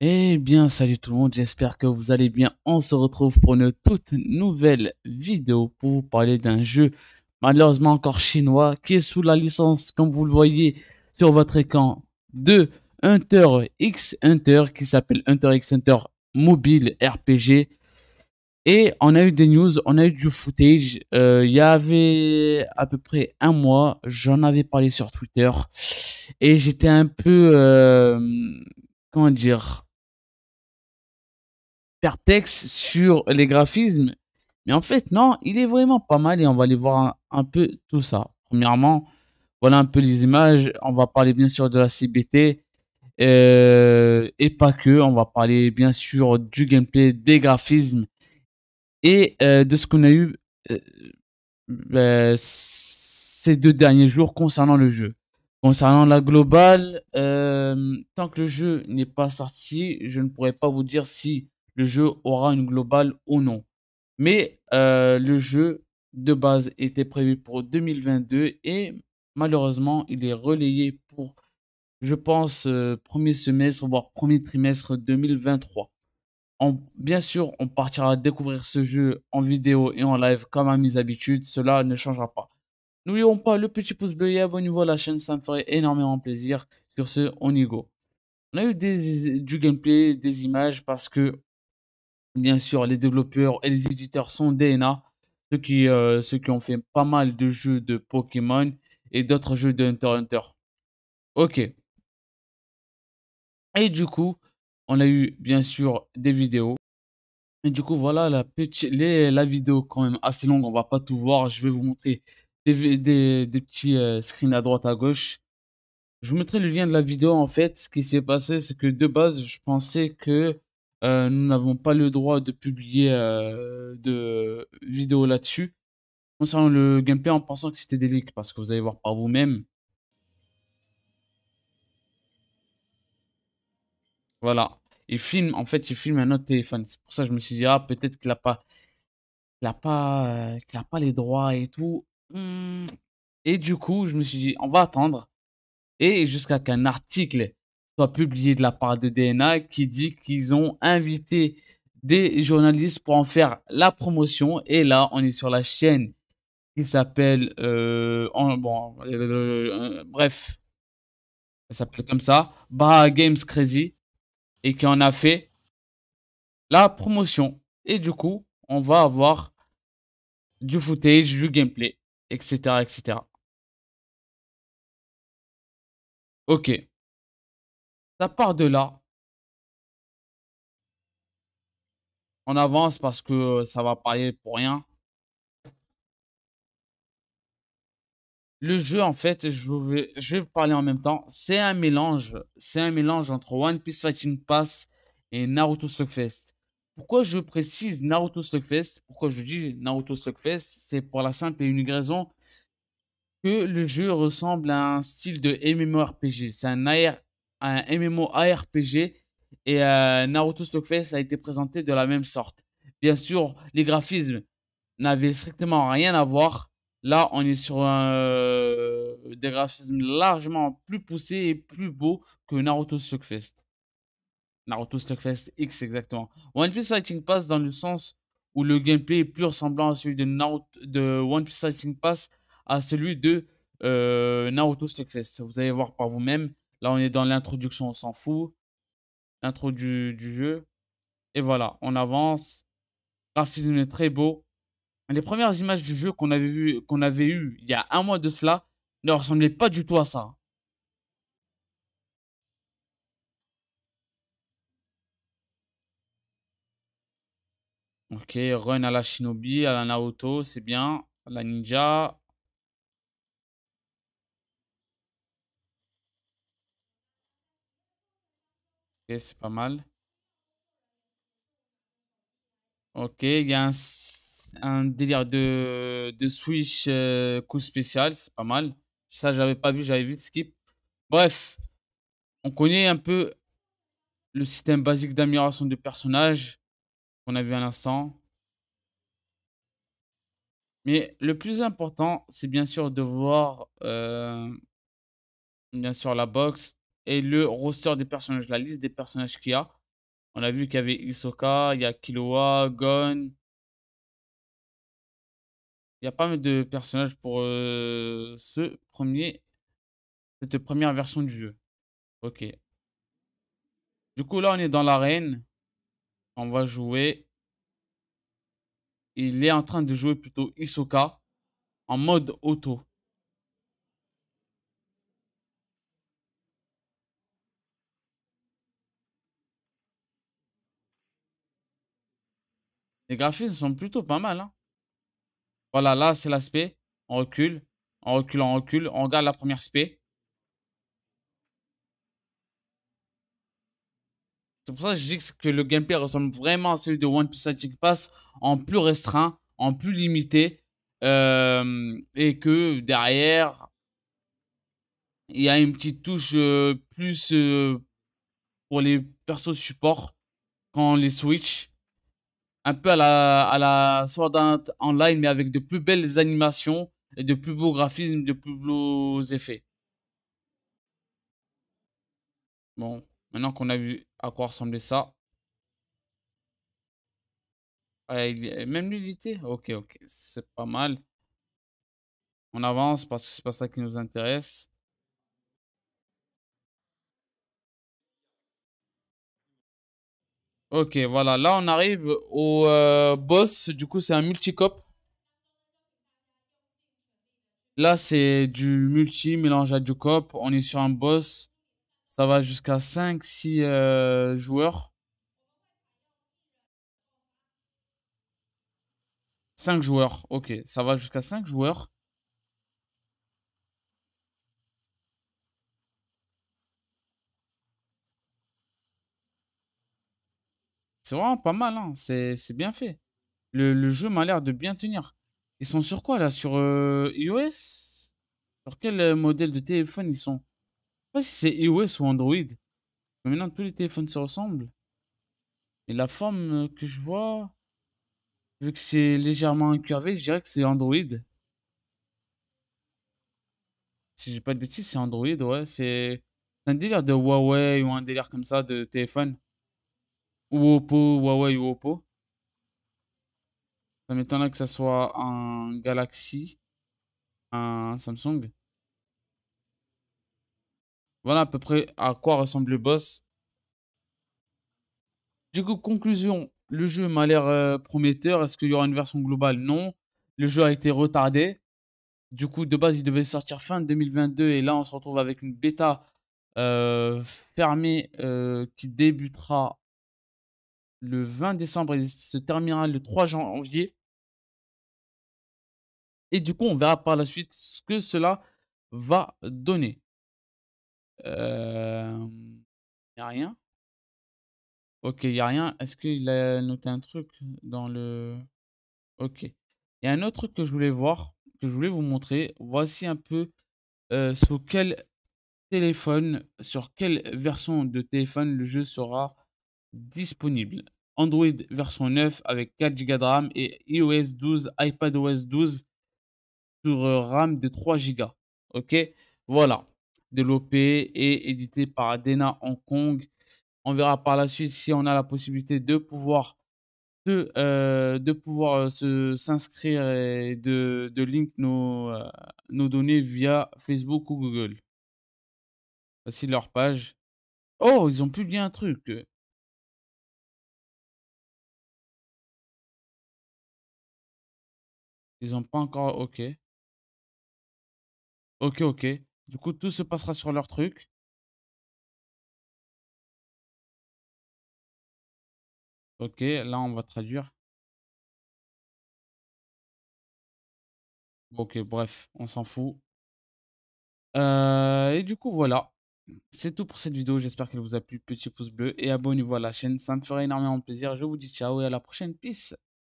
Eh bien, salut tout le monde, j'espère que vous allez bien. On se retrouve pour une toute nouvelle vidéo pour vous parler d'un jeu malheureusement encore chinois qui est sous la licence, comme vous le voyez sur votre écran, de Hunter X Hunter qui s'appelle Hunter X Hunter Mobile RPG. Et on a eu des news, on a eu du footage. Euh, il y avait à peu près un mois, j'en avais parlé sur Twitter et j'étais un peu... Euh, comment dire perplexe sur les graphismes. Mais en fait, non, il est vraiment pas mal et on va aller voir un, peu tout ça. Premièrement, voilà un peu les images. On va parler bien sûr de la CBT euh, et pas que. On va parler bien sûr du gameplay, des graphismes et euh, de ce qu'on a eu euh, ces deux derniers jours concernant le jeu. Concernant la globale, tant que le jeu n'est pas sorti, je ne pourrais pas vous dire si le jeu aura une globale ou non. Mais euh, le jeu de base était prévu pour 2022 et malheureusement il est relayé pour, je pense, euh, premier semestre, voire premier trimestre 2023. bien sûr, on partira découvrir ce jeu en vidéo et en live comme à mes habitudes, cela ne changera pas. N'oublions pas le petit pouce bleu et abonnez-vous à la chaîne, ça me ferait énormément plaisir. Sur ce, on y go. On a eu du gameplay, des images parce que bien sûr, les développeurs et les éditeurs sont DNA, ceux qui, euh, ceux qui ont fait pas mal de jeux de Pokémon et d'autres jeux de Hunter Hunter. Ok. Et du coup, on a eu bien sûr des vidéos. Et du coup, voilà la, la vidéo quand même assez longue, on va pas tout voir. Je vais vous montrer des, des, des petits euh, screens à droite, à gauche. Je vous mettrai le lien de la vidéo en fait. Ce qui s'est passé, c'est que de base, je pensais que euh, nous n'avons pas le droit de publier euh, de vidéos là-dessus. Concernant le gameplay, en pensant que c'était des parce que vous allez voir par vous-même. Voilà. Il filme, en fait, il filme un autre téléphone. C'est pour ça que je me suis dit, ah, peut-être qu'il n'a pas, pas, a pas les droits et tout. Hmm. Et du coup, je me suis dit, on va attendre. Et jusqu'à qu'un article soit publié de la part de DNA qui dit qu'ils ont invité des journalistes pour en faire la promotion. Et là, on est sur la chaîne qui s'appelle... Euh, euh, bref, elle s'appelle comme ça, Bah Games Crazy, et qui en a fait la promotion. Et du coup, on va avoir du footage, du gameplay, etc. etc. Ok part de là. On avance parce que euh, ça va payer pour rien. Le jeu, en fait, je vais, je vais parler en même temps. C'est un mélange. C'est un mélange entre One Piece Fighting Pass et Naruto fest Pourquoi je précise Naruto fest Pourquoi je dis Naruto fest C'est pour la simple et unique raison que le jeu ressemble à un style de MMORPG. C'est un air un MMO ARPG et euh, Naruto Stockfest a été présenté de la même sorte. Bien sûr, les graphismes n'avaient strictement rien à voir. Là, on est sur euh, des graphismes largement plus poussés et plus beaux que Naruto Stockfest. Naruto Stockfest X exactement. One Piece Fighting Pass dans le sens où le gameplay est plus ressemblant à celui de, Naruto, de One Piece Fighting Pass à celui de euh, Naruto Stockfest. Vous allez voir par vous-même. Là, on est dans l'introduction, on s'en fout. L'intro du, jeu. Et voilà, on avance. Graphisme est très beau. Les premières images du jeu qu'on avait, vu, qu'on avait eues il y a un mois de cela ne ressemblaient pas du tout à ça. Ok, run à la Shinobi, à la Naoto, c'est bien. la Ninja, c'est pas mal. Ok, il y a un, délire de, switch euh, coup spécial, c'est pas mal. Ça, j'avais pas vu, j'avais vu de skip. Bref, on connaît un peu le système basique d'amélioration de personnages qu'on a vu à l'instant. Mais le plus important, c'est bien sûr de voir euh, bien sûr la box, et le roster des personnages, la liste des personnages qu'il y a. On a vu qu'il y avait Isoka, il y a Killua, Gon. Il y a pas mal de personnages pour euh, ce premier, cette première version du jeu. Ok. Du coup, là, on est dans l'arène. On va jouer. Il est en train de jouer plutôt Isoka en mode auto. Les graphismes sont plutôt pas mal. Hein. Voilà, là, c'est l'aspect. On recule, on recule, on recule. On regarde la première spé. C'est pour ça que je dis que le gameplay ressemble vraiment à celui de One Piece Magic Pass en plus restreint, en plus limité. Euh, et que derrière, il y a une petite touche euh, plus euh, pour les persos support quand on les switch un peu à la, à la Sword Online, mais avec de plus belles animations et de plus beaux graphismes, de plus beaux effets. Bon, maintenant qu'on a vu à quoi ressemblait ça. Ah, même l'unité Ok, ok, c'est pas mal. On avance parce que c'est pas ça qui nous intéresse. Ok, voilà. Là, on arrive au euh, boss. Du coup, c'est un multicop. Là, c'est du multi mélange à du cop. On est sur un boss. Ça va jusqu'à 5-6 euh, joueurs. 5 joueurs, ok. Ça va jusqu'à 5 joueurs. C'est vraiment pas mal, hein. c'est bien fait. Le, jeu m'a l'air de bien tenir. Ils sont sur quoi là Sur euh, iOS Sur quel euh, modèle de téléphone ils sont Je sais pas si c'est iOS ou Android. maintenant tous les téléphones se ressemblent. Et la forme euh, que je vois, vu que c'est légèrement incurvé, je dirais que c'est Android. Si j'ai pas de bêtises, c'est Android, ouais. C'est un délire de Huawei ou un délire comme ça de téléphone. Oppo, Huawei ou Oppo. Ça m'étonnerait que ça soit un Galaxy, un Samsung. Voilà à peu près à quoi ressemble le boss. Du coup, conclusion, le jeu m'a l'air euh, prometteur. Est-ce qu'il y aura une version globale Non. Le jeu a été retardé. Du coup, de base, il devait sortir fin 2022 et là, on se retrouve avec une bêta euh, fermée euh, qui débutera le 20 décembre il se terminera le 3 janvier. Et du coup, on verra par la suite ce que cela va donner. n'y euh, a rien. Ok, il y a rien. Est-ce qu'il a noté un truc dans le... Ok. Il y a un autre truc que je voulais voir, que je voulais vous montrer. Voici un peu euh, sur quel téléphone, sur quelle version de téléphone le jeu sera disponible. Android version 9 avec 4 gigas de RAM et iOS 12, iPadOS 12 sur euh, RAM de 3 Go. Ok, voilà. Développé et édité par Adena Hong Kong. On verra par la suite si on a la possibilité de pouvoir de, euh, de pouvoir euh, se s'inscrire et de, de link nos, nos données via Facebook ou Google. Voici leur page. Oh, ils ont publié un truc. Ils ont pas encore. Ok. Ok, ok. Du coup, tout se passera sur leur truc. Ok, là, on va traduire. Ok, bref, on s'en fout. Euh, et du coup, voilà. C'est tout pour cette vidéo. J'espère qu'elle vous a plu. Petit pouce bleu et abonnez-vous à la chaîne. Ça me ferait énormément plaisir. Je vous dis ciao et à la prochaine. Peace.